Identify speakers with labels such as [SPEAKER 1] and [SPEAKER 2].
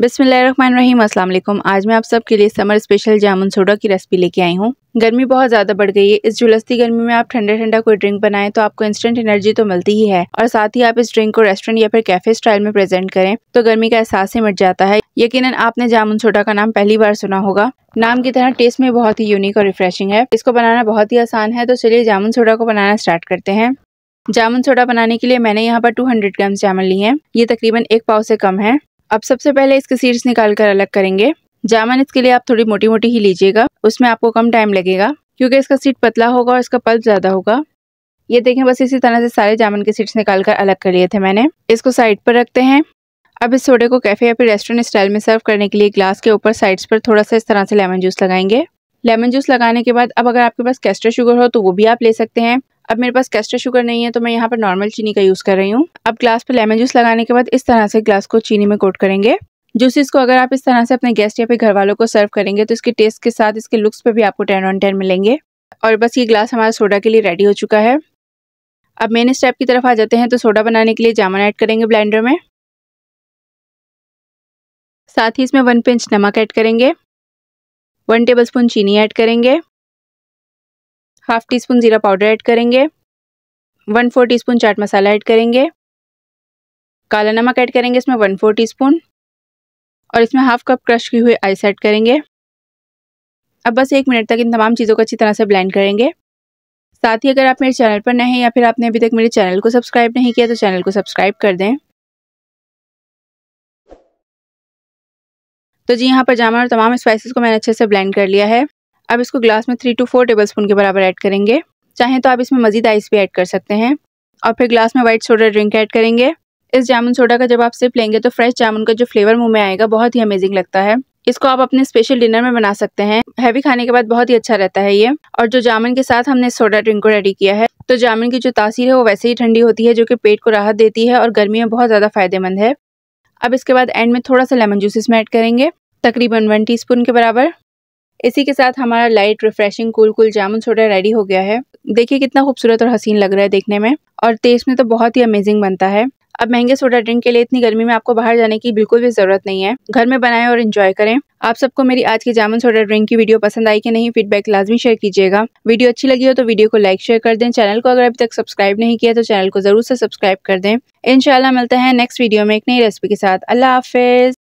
[SPEAKER 1] बिसमीम अल्लाम आज मैं आप सबके लिए समर स्पेशल जामुन सोडा की रेसिपी लेके आई हूँ गर्मी बहुत ज़्यादा बढ़ गई है इस जुलस्ती गर्मी में आप ठंडा ठंडा कोई ड्रिंक बनाएं तो आपको इंस्टेंट एनर्जी तो मिलती ही है और साथ ही आप इस ड्रिंक को रेस्टोरेंट या फिर कैफे स्टाइल में प्रेजेंट करें तो गर्मी का एहसास ही मिट जाता है यकीन आपने जामुन सोडा का नाम पहली बार सुना होगा नाम की तरह टेस्ट में बहुत ही यूनिक और रिफ्रेशिंग है इसको बनाना बहुत ही आसान है तो चलिए जामुन सोडा को बनाना स्टार्ट करते हैं जामुन सोडा बनाने के लिए मैंने यहाँ पर 200 ग्राम जामुन ली है ये तकरीबन एक पाव से कम है अब सबसे पहले इसके सीड्स निकाल कर अलग करेंगे जामन इसके लिए आप थोड़ी मोटी मोटी ही लीजिएगा उसमें आपको कम टाइम लगेगा क्योंकि इसका सीड पतला होगा और इसका पल्प ज़्यादा होगा ये देखें बस इसी तरह से सारे जामन के सीड्स निकाल कर अलग कर लिए थे मैंने इसको साइड पर रखते हैं अब इस सोडे को कैफ़े या फिर रेस्टोरेंट स्टाइल में सर्व करने के लिए ग्लास के ऊपर साइड्स पर थोड़ा सा इस तरह से लेमन जूस लगाएंगे लेमन जूस लगाने के बाद अब अगर आपके पास कैस्टर शुगर हो तो वो भी आप ले सकते हैं अब मेरे पास कैस्टर शुगर नहीं है तो मैं यहाँ पर नॉर्मल चीनी का यूज़ कर रही हूँ अब ग्लास पर लेमन जूस लगाने के बाद इस तरह से ग्लास को चीनी में कोट करेंगे जूसेस को अगर आप इस तरह से अपने गेस्ट या फिर घर वालों को सर्व करेंगे तो इसके टेस्ट के साथ इसके लुक्स पर भी आपको टेन ऑन टेन मिलेंगे और बस ये ग्लास हमारा सोडा के लिए रेडी हो चुका है अब मेन स्टेप की तरफ आ जाते हैं तो सोडा बनाने के लिए जामुन ऐड करेंगे ब्लेंडर में साथ ही इसमें वन पिंच नमक ऐड करेंगे वन टेबलस्पून चीनी ऐड करेंगे हाफ टी स्पून ज़ीरा पाउडर ऐड करेंगे वन फोर टी स्पून चाट मसाला ऐड करेंगे काला नमक ऐड करेंगे इसमें वन फोर टी स्पून और इसमें हाफ कप क्रश की हुई आइस ऐड करेंगे अब बस एक मिनट तक इन तमाम चीज़ों को अच्छी तरह से ब्लेंड करेंगे साथ ही अगर आप मेरे चैनल पर नए हैं या फिर आपने अभी तक मेरे चैनल को सब्सक्राइब नहीं किया तो चैनल को सब्सक्राइब कर दें तो जी यहाँ पर जामा और तमाम स्पाइसेस को मैंने अच्छे से ब्लेंड कर लिया है अब इसको ग्लास में three two four tablespoon के बराबर ऐड करेंगे चाहें तो आप इसमें मजीद आइस भी ऐड कर सकते हैं और फिर ग्लास में वाइट सोडा ड्रिंक ऐड करेंगे इस जामुन सोडा का जब आप सिप लेंगे तो फ्रेश जामुन का जो फ्लेवर मुंह में आएगा बहुत ही अमेजिंग लगता है इसको आप अपने स्पेशल डिनर में बना सकते हैं हैवी खाने के बाद बहुत ही अच्छा रहता है ये और जो जामुन के साथ हमने सोडा ड्रिंक को रेडी किया है तो जामुन की जो तासीर है वो वैसे ही ठंडी होती है जो कि पेट को राहत देती है और गर्मी में बहुत ज़्यादा फायदेमंद है अब इसके बाद एंड में थोड़ा सा लेमन जूस इसमें ऐड करेंगे तकरीबन वन टीस्पून के बराबर इसी के साथ हमारा लाइट रिफ्रेशिंग कूल कूल जामुन सोडा रेडी हो गया है देखिए कितना खूबसूरत और हसीन लग रहा है देखने में और टेस्ट में तो बहुत ही अमेजिंग बनता है अब महंगे सोडा ड्रिंक के लिए इतनी गर्मी में आपको बाहर जाने की बिल्कुल भी जरूरत नहीं है घर में बनाए और इन्जॉय करें आप सबको मेरी आज की जामुन सोडा ड्रिंक की वीडियो पसंद आई कि नहीं फीडबैक लाजमी शेयर कीजिएगा वीडियो अच्छी लगी हो तो वीडियो को लाइक शेयर कर दें चैनल को अगर अभी तक सब्सक्राइब नहीं किया तो चैनल को जरूर से सब्सक्राइब कर दें इनशाला मिलते हैं नेक्स्ट वीडियो में एक नई रेसिपी के साथ अल्लाह हाफिज